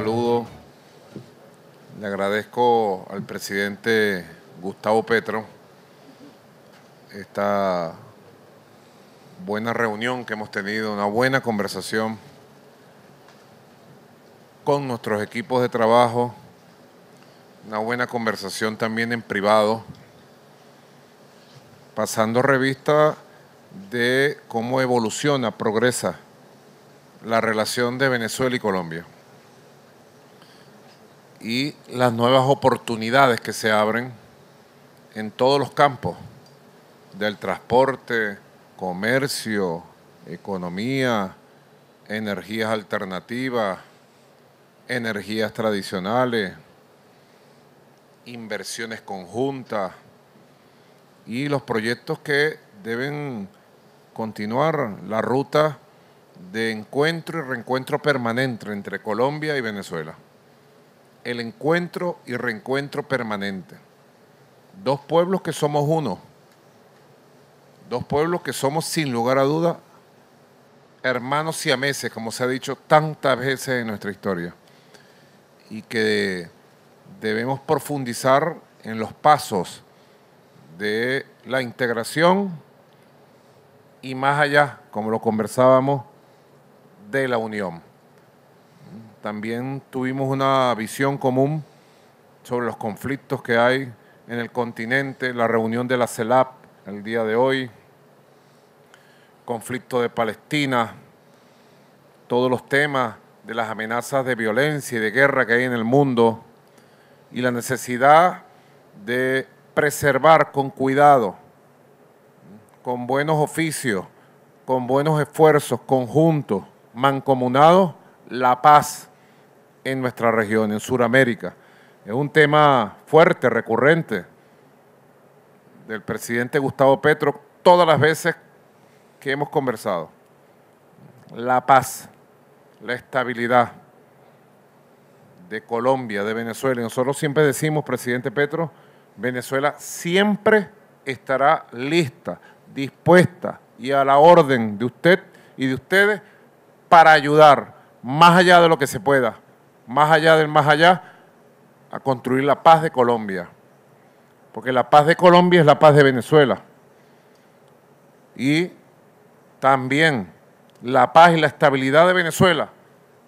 saludo. Le agradezco al presidente Gustavo Petro esta buena reunión que hemos tenido, una buena conversación con nuestros equipos de trabajo, una buena conversación también en privado, pasando revista de cómo evoluciona, progresa la relación de Venezuela y Colombia y las nuevas oportunidades que se abren en todos los campos del transporte, comercio, economía, energías alternativas, energías tradicionales, inversiones conjuntas y los proyectos que deben continuar la ruta de encuentro y reencuentro permanente entre Colombia y Venezuela el encuentro y reencuentro permanente. Dos pueblos que somos uno. Dos pueblos que somos sin lugar a duda hermanos siameses, como se ha dicho tantas veces en nuestra historia. Y que debemos profundizar en los pasos de la integración y más allá, como lo conversábamos, de la unión también tuvimos una visión común sobre los conflictos que hay en el continente, la reunión de la CELAP el día de hoy, conflicto de Palestina, todos los temas de las amenazas de violencia y de guerra que hay en el mundo y la necesidad de preservar con cuidado, con buenos oficios, con buenos esfuerzos conjuntos, mancomunados, la paz en nuestra región, en Sudamérica. Es un tema fuerte, recurrente, del presidente Gustavo Petro todas las veces que hemos conversado. La paz, la estabilidad de Colombia, de Venezuela. Y nosotros siempre decimos, presidente Petro, Venezuela siempre estará lista, dispuesta y a la orden de usted y de ustedes para ayudar más allá de lo que se pueda más allá del más allá, a construir la paz de Colombia. Porque la paz de Colombia es la paz de Venezuela. Y también la paz y la estabilidad de Venezuela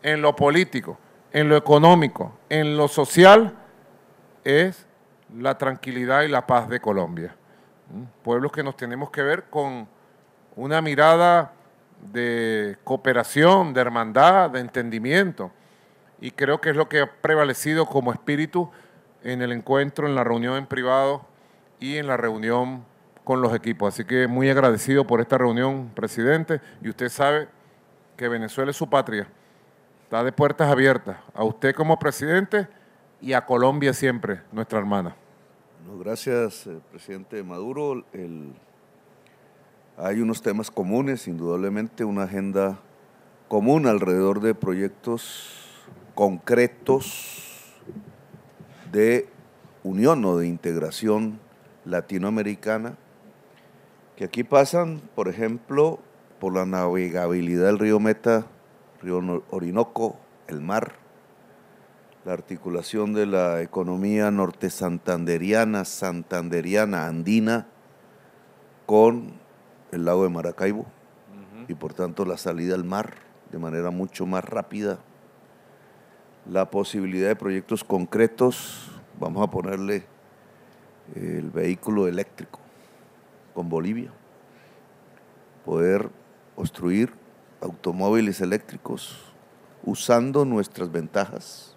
en lo político, en lo económico, en lo social, es la tranquilidad y la paz de Colombia. ¿Mm? Pueblos que nos tenemos que ver con una mirada de cooperación, de hermandad, de entendimiento y creo que es lo que ha prevalecido como espíritu en el encuentro, en la reunión en privado y en la reunión con los equipos. Así que muy agradecido por esta reunión, presidente, y usted sabe que Venezuela es su patria, está de puertas abiertas, a usted como presidente y a Colombia siempre, nuestra hermana. gracias, eh, presidente Maduro. hay unos temas comunes, indudablemente una agenda común alrededor de proyectos concretos de unión o de integración latinoamericana, que aquí pasan, por ejemplo, por la navegabilidad del río Meta, río Orinoco, el mar, la articulación de la economía norte santanderiana, santanderiana, andina, con el lago de Maracaibo y por tanto la salida al mar de manera mucho más rápida la posibilidad de proyectos concretos, vamos a ponerle eh, el vehículo eléctrico con Bolivia, poder construir automóviles eléctricos usando nuestras ventajas,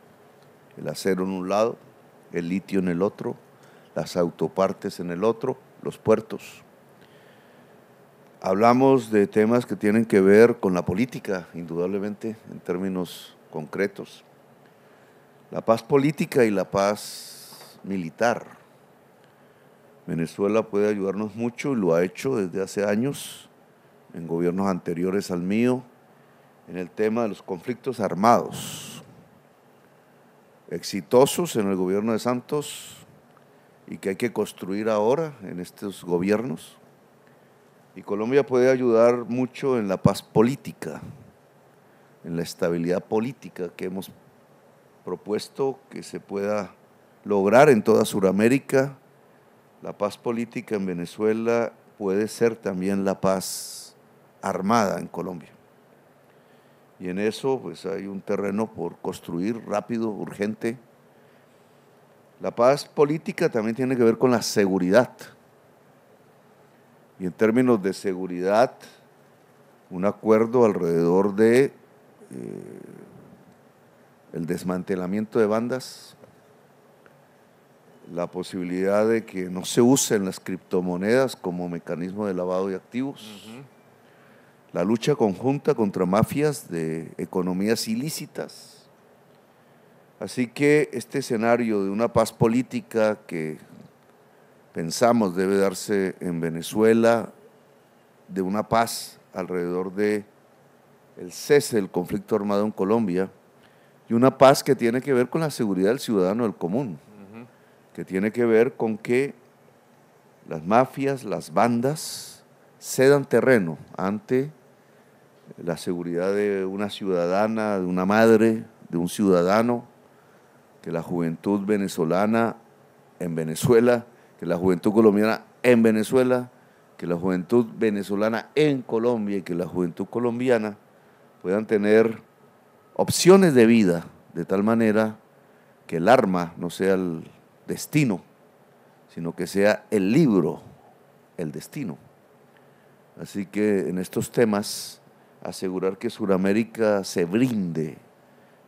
el acero en un lado, el litio en el otro, las autopartes en el otro, los puertos. Hablamos de temas que tienen que ver con la política, indudablemente, en términos concretos la paz política y la paz militar. Venezuela puede ayudarnos mucho y lo ha hecho desde hace años en gobiernos anteriores al mío en el tema de los conflictos armados, exitosos en el gobierno de Santos y que hay que construir ahora en estos gobiernos. Y Colombia puede ayudar mucho en la paz política, en la estabilidad política que hemos propuesto que se pueda lograr en toda Sudamérica. La paz política en Venezuela puede ser también la paz armada en Colombia. Y en eso pues hay un terreno por construir rápido, urgente. La paz política también tiene que ver con la seguridad. Y en términos de seguridad, un acuerdo alrededor de eh, el desmantelamiento de bandas, la posibilidad de que no se usen las criptomonedas como mecanismo de lavado de activos, la lucha conjunta contra mafias de economías ilícitas. Así que este escenario de una paz política que pensamos debe darse en Venezuela, de una paz alrededor de el cese del conflicto armado en Colombia, y una paz que tiene que ver con la seguridad del ciudadano del común, que tiene que ver con que las mafias, las bandas, cedan terreno ante la seguridad de una ciudadana, de una madre, de un ciudadano, que la juventud venezolana en Venezuela, que la juventud colombiana en Venezuela, que la juventud venezolana en Colombia y que la juventud colombiana puedan tener opciones de vida, de tal manera que el arma no sea el destino, sino que sea el libro el destino. Así que en estos temas, asegurar que Sudamérica se brinde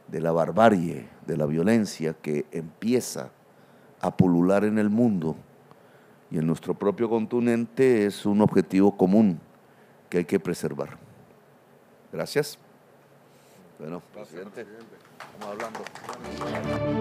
de la barbarie, de la violencia que empieza a pulular en el mundo y en nuestro propio continente es un objetivo común que hay que preservar. Gracias. Bueno, presidente, estamos hablando.